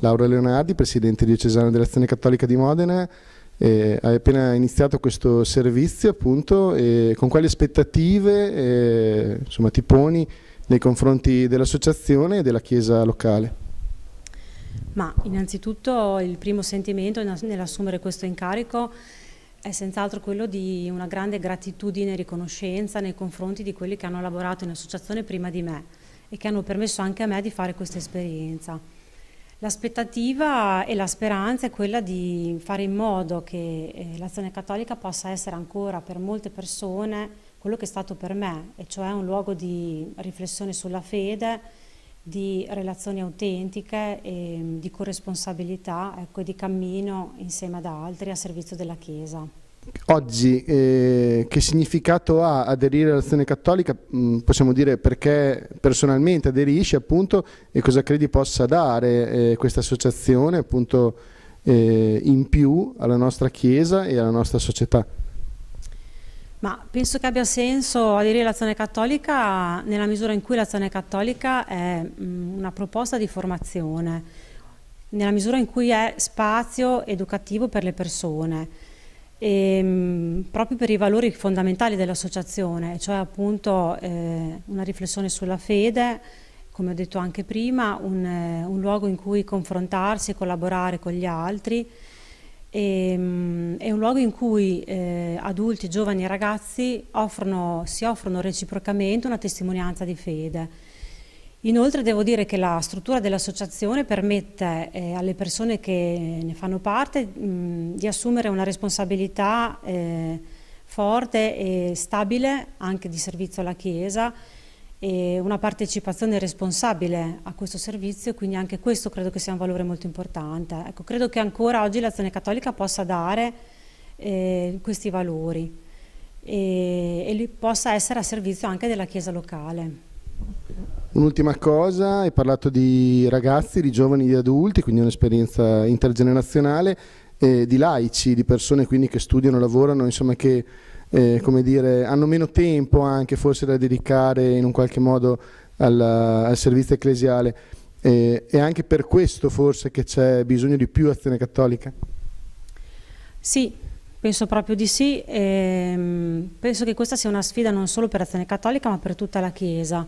Laura Leonardi, presidente diocesano dell'Azione Cattolica di Modena, eh, hai appena iniziato questo servizio appunto, eh, con quali aspettative eh, insomma, ti poni nei confronti dell'associazione e della Chiesa locale? Ma innanzitutto il primo sentimento nell'assumere questo incarico è senz'altro quello di una grande gratitudine e riconoscenza nei confronti di quelli che hanno lavorato in associazione prima di me e che hanno permesso anche a me di fare questa esperienza. L'aspettativa e la speranza è quella di fare in modo che eh, l'azione cattolica possa essere ancora per molte persone quello che è stato per me, e cioè un luogo di riflessione sulla fede, di relazioni autentiche, e mm, di corresponsabilità ecco, e di cammino insieme ad altri a servizio della Chiesa oggi eh, che significato ha aderire all'azione cattolica? Mh, mm, possiamo dire perché personalmente aderisci appunto e cosa credi possa dare eh, questa associazione appunto eh, in più alla nostra Chiesa e alla nostra società? Ma penso che abbia senso aderire all'azione cattolica nella misura in cui l'azione cattolica è mh, mm, una proposta di formazione, nella misura in cui è spazio educativo per le persone e, ehm, proprio per i valori fondamentali dell'associazione, cioè appunto eh, una riflessione sulla fede, come ho detto anche prima, un, eh, un luogo in cui confrontarsi e collaborare con gli altri, e, ehm, è un luogo in cui eh, adulti, giovani e ragazzi offrono, si offrono reciprocamente una testimonianza di fede. Inoltre devo dire che la struttura dell'associazione permette eh, alle persone che ne fanno parte mh, di assumere una responsabilità eh, forte e stabile anche di servizio alla Chiesa e una partecipazione responsabile a questo servizio, quindi anche questo credo che sia un valore molto importante. Ecco, credo che ancora oggi l'azione cattolica possa dare eh, questi valori e, e possa essere a servizio anche della Chiesa locale. Un'ultima cosa, hai parlato di ragazzi, di giovani, di adulti, quindi un'esperienza intergenerazionale, eh, di laici, di persone quindi che studiano, lavorano, insomma che eh, come dire, hanno meno tempo anche forse da dedicare in un qualche modo alla, al servizio ecclesiale. Eh, è anche per questo forse che c'è bisogno di più azione cattolica? Sì, penso proprio di sì. E, ehm, penso che questa sia una sfida non solo per Azione Cattolica ma per tutta la Chiesa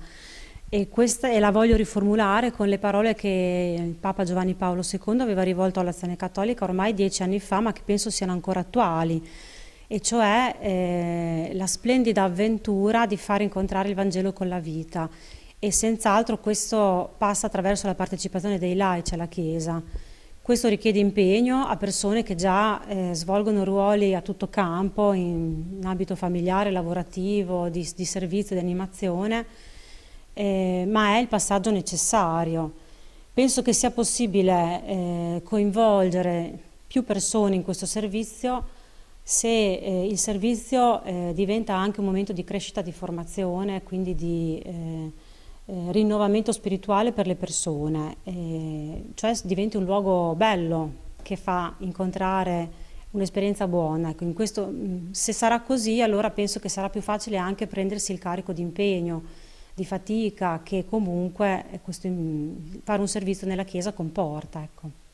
e, questa, e la voglio riformulare con le parole che il Papa Giovanni Paolo II aveva rivolto all'azione cattolica ormai dieci anni fa, ma che penso siano ancora attuali, e cioè eh, la splendida avventura di far incontrare il Vangelo con la vita. E senz'altro questo passa attraverso la partecipazione dei laici alla Chiesa. Questo richiede impegno a persone che già eh, svolgono ruoli a tutto campo, in, in, ambito familiare, lavorativo, di, di servizio, di animazione eh, ma è il passaggio necessario. Penso che sia possibile eh, coinvolgere più persone in questo servizio se eh, il servizio eh, diventa anche un momento di crescita, di formazione, quindi di eh, eh, rinnovamento spirituale per le persone, cioè diventi un luogo bello che fa incontrare un'esperienza buona. Ecco, questo, mm, se sarà così, allora penso che sarà più facile anche prendersi il carico di impegno di fatica che comunque eh, questo, fare un servizio nella Chiesa comporta. Ecco.